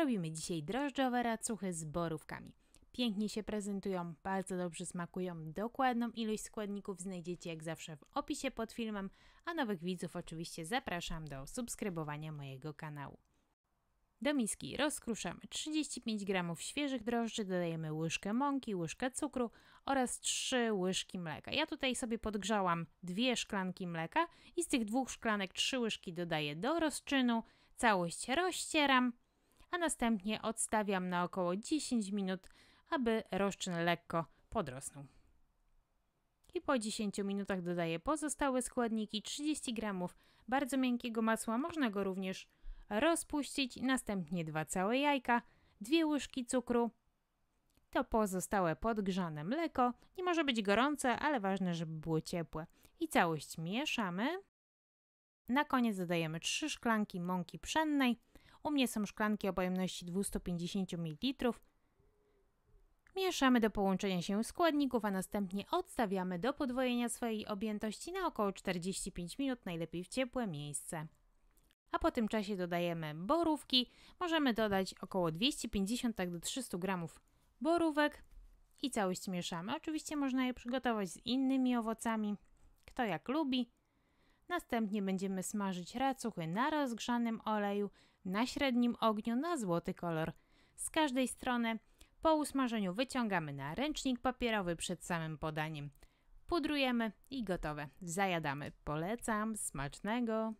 Robimy dzisiaj drożdżowe racuchy z borówkami. Pięknie się prezentują, bardzo dobrze smakują. Dokładną ilość składników znajdziecie jak zawsze w opisie pod filmem, a nowych widzów oczywiście zapraszam do subskrybowania mojego kanału. Do miski rozkruszamy 35 g świeżych drożdży, dodajemy łyżkę mąki, łyżkę cukru oraz 3 łyżki mleka. Ja tutaj sobie podgrzałam dwie szklanki mleka i z tych dwóch szklanek 3 łyżki dodaję do rozczynu, całość rozcieram a następnie odstawiam na około 10 minut, aby roszczyn lekko podrosnął. I po 10 minutach dodaję pozostałe składniki 30 g bardzo miękkiego masła, można go również rozpuścić, następnie dwa całe jajka, dwie łyżki cukru, to pozostałe podgrzane mleko. Nie może być gorące, ale ważne, żeby było ciepłe. I całość mieszamy. Na koniec dodajemy 3 szklanki mąki pszennej, u mnie są szklanki o pojemności 250 ml. Mieszamy do połączenia się składników, a następnie odstawiamy do podwojenia swojej objętości na około 45 minut, najlepiej w ciepłe miejsce. A po tym czasie dodajemy borówki. Możemy dodać około 250 tak do 300 g borówek i całość mieszamy. Oczywiście można je przygotować z innymi owocami, kto jak lubi. Następnie będziemy smażyć racuchy na rozgrzanym oleju na średnim ogniu na złoty kolor. Z każdej strony po usmażeniu wyciągamy na ręcznik papierowy przed samym podaniem. Pudrujemy i gotowe. Zajadamy. Polecam smacznego!